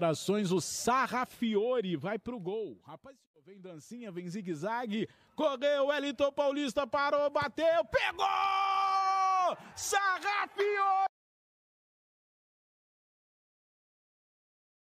Trações, o Sarrafiori vai pro gol. Rapaz, vem dancinha, vem zigue-zague. Correu, Elito Paulista parou, bateu, pegou! Sarrafiori